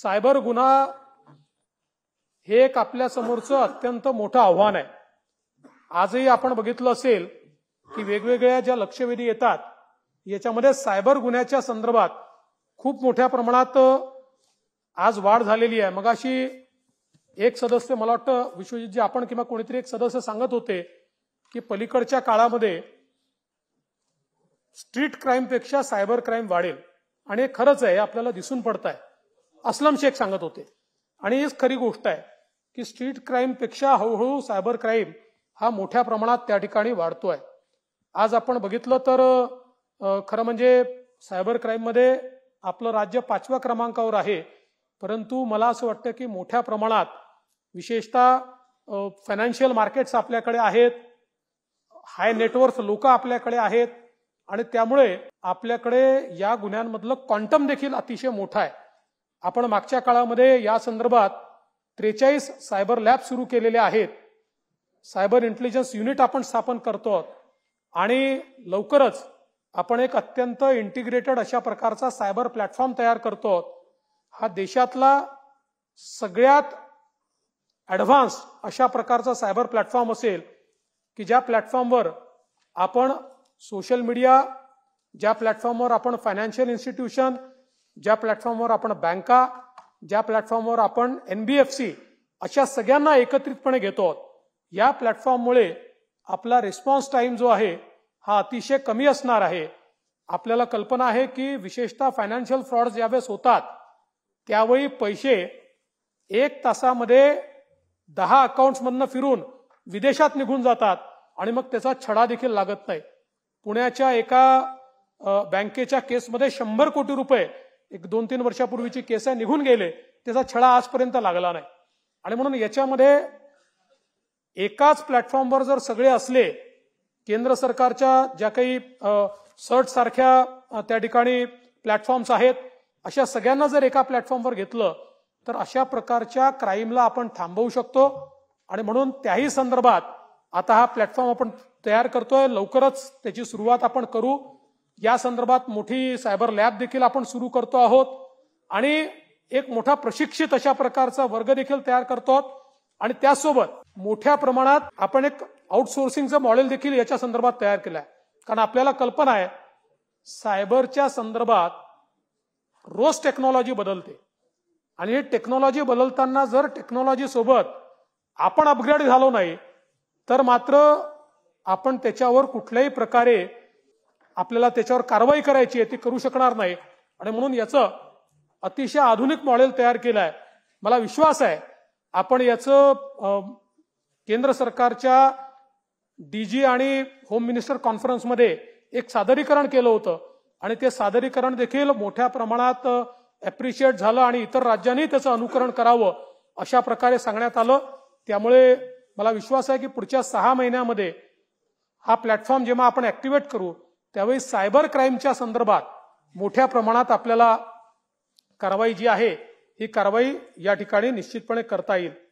cyber गुन्हा हे एक आपल्या समोरचं अत्यंत मोठं आव्हान आहे आजही आपण बघितलं असेल की वेगवेगळ्या ज्या लक्षवेधी येतात याच्यामध्ये सायबर गुन्ह्याच्या संदर्भात खूप मोठ्या प्रमाणात आज वाढ झालेली आहे मग अशी एक सदस्य मला वाटतं विश्वजितजी आपण किंवा कोणीतरी एक सदस्य सांगत होते की पलीकडच्या काळामध्ये स्ट्रीट क्राईमपेक्षा सायबर क्राईम वाढेल आणि हे खरंच आहे आपल्याला दिसून पडत आहे असलम शेख सांगत होते आणि हीच खरी गोष्ट आहे की स्ट्रीट क्राईमपेक्षा हळूहळू सायबर क्राईम हा मोठ्या प्रमाणात त्या ठिकाणी वाढतो आहे आज आपण बघितलं तर खरं म्हणजे सायबर क्राईममध्ये आपलं राज्य पाचव्या क्रमांकावर आहे परंतु मला असं वाटतं की मोठ्या प्रमाणात विशेषतः फायनान्शियल मार्केट्स आपल्याकडे आहेत हाय नेटवर्क लोक आपल्याकडे आहेत आणि त्यामुळे आपल्याकडे या गुन्ह्यांमधलं क्वांटम देखील अतिशय मोठा आहे आपण मागच्या काळामध्ये या संदर्भात त्रेचाळीस सायबर लॅब सुरू केलेले आहेत सायबर इंटेलिजन्स युनिट आपण स्थापन करतो आणि लवकरच आपण एक अत्यंत इंटिग्रेटेड अशा प्रकारचा सायबर प्लॅटफॉर्म तयार करतो हा देशातला सगळ्यात ॲडव्हान्स अशा प्रकारचा सायबर प्लॅटफॉर्म असेल की ज्या प्लॅटफॉर्मवर आपण सोशल मीडिया ज्या प्लॅटफॉर्मवर आपण फायनान्शियल इन्स्टिट्यूशन ज्या प्लॅटफॉर्मवर आपण बँका ज्या प्लॅटफॉर्मवर आपण एनबीएफसी अशा सगळ्यांना एकत्रितपणे घेतो या प्लॅटफॉर्ममुळे आपला रिस्पॉन्स टाईम जो आहे हा अतिशय कमी असणार आहे आपल्याला कल्पना आहे की विशेषतः फायनान्शियल फ्रॉड ज्यावेळेस होतात त्यावेळी पैसे एक तासामध्ये दहा अकाउंट्समधनं फिरून विदेशात निघून जातात आणि मग त्याचा छडा देखील लागत नाही पुण्याच्या एका बँकेच्या केसमध्ये शंभर कोटी रुपये एक दोन तीन वर्षापूर्वीचे केस आहे निघून गेले त्याचा छडा आजपर्यंत लागला नाही आणि म्हणून याच्यामध्ये एकाच प्लॅटफॉर्मवर जर सगळे असले केंद्र सरकारच्या ज्या काही सर्ट सारख्या त्या ठिकाणी प्लॅटफॉर्म्स आहेत अशा सगळ्यांना जर एका प्लॅटफॉर्मवर घेतलं तर अशा प्रकारच्या क्राईमला आपण थांबवू शकतो आणि म्हणून त्याही संदर्भात आता हा प्लॅटफॉर्म आपण तयार करतोय लवकरच त्याची सुरुवात आपण करू या संदर्भात मोठी सायबर लॅब देखील आपण सुरू करतो आहोत आणि एक मोठा प्रशिक्षित अशा प्रकारचा वर्ग देखील तयार करतो आहोत आणि त्यासोबत मोठ्या प्रमाणात आपण एक आउटसोर्सिंगचं मॉडेल देखील याच्या संदर्भात तयार केलं आहे कारण आपल्याला कल्पना आहे सायबरच्या संदर्भात रोज टेक्नॉलॉजी बदलते आणि हे टेक्नॉलॉजी बदलताना जर टेक्नॉलॉजी सोबत आपण अपग्रेड झालो नाही तर मात्र आपण त्याच्यावर कुठल्याही प्रकारे आपल्याला त्याच्यावर कारवाई करायची आहे ती करू शकणार नाही आणि म्हणून याचं अतिशय आधुनिक मॉडेल तयार केलं आहे मला विश्वास आहे आपण याचं केंद्र सरकारच्या डीजी आणि होम मिनिस्टर कॉन्फरन्समध्ये एक सादरीकरण केलं होतं आणि ते सादरीकरण देखील मोठ्या प्रमाणात ॲप्रिशिएट झालं आणि इतर राज्यांनी त्याचं अनुकरण करावं अशा प्रकारे सांगण्यात आलं त्यामुळे मला विश्वास आहे की पुढच्या सहा महिन्यामध्ये हा प्लॅटफॉर्म जेव्हा आपण ऍक्टिव्हेट करू त्यावेळी सायबर क्राईमच्या संदर्भात मोठ्या प्रमाणात आपल्याला कारवाई जी आहे ही कारवाई या ठिकाणी निश्चितपणे करता येईल